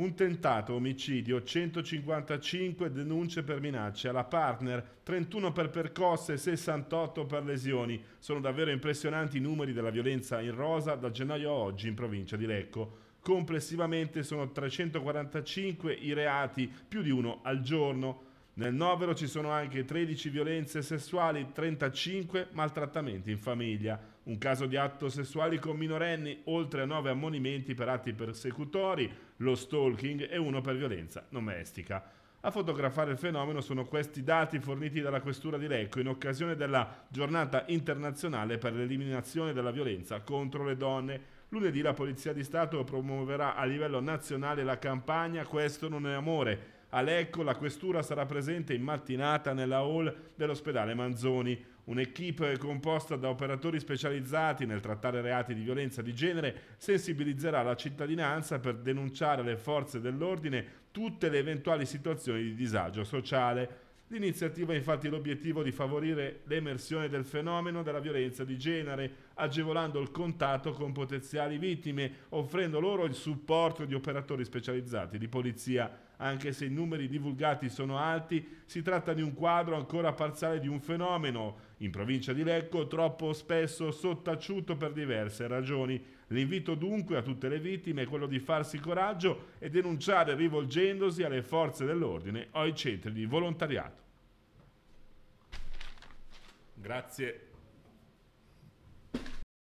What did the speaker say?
Un tentato omicidio, 155 denunce per minacce alla partner, 31 per percosse, e 68 per lesioni. Sono davvero impressionanti i numeri della violenza in rosa da gennaio a oggi in provincia di Lecco. Complessivamente sono 345 i reati, più di uno al giorno. Nel novero ci sono anche 13 violenze sessuali, 35 maltrattamenti in famiglia un caso di atto sessuale con minorenni, oltre a nove ammonimenti per atti persecutori, lo stalking e uno per violenza domestica. A fotografare il fenomeno sono questi dati forniti dalla Questura di Lecco in occasione della giornata internazionale per l'eliminazione della violenza contro le donne. Lunedì la Polizia di Stato promuoverà a livello nazionale la campagna Questo non è amore a Lecco la questura sarà presente in mattinata nella hall dell'ospedale Manzoni. Un'equipe composta da operatori specializzati nel trattare reati di violenza di genere sensibilizzerà la cittadinanza per denunciare alle forze dell'ordine tutte le eventuali situazioni di disagio sociale. L'iniziativa ha infatti l'obiettivo di favorire l'emersione del fenomeno della violenza di genere, agevolando il contatto con potenziali vittime, offrendo loro il supporto di operatori specializzati di polizia. Anche se i numeri divulgati sono alti, si tratta di un quadro ancora parziale di un fenomeno, in provincia di Lecco, troppo spesso sottaciuto per diverse ragioni L'invito dunque a tutte le vittime è quello di farsi coraggio e denunciare rivolgendosi alle forze dell'ordine o ai centri di volontariato. Grazie.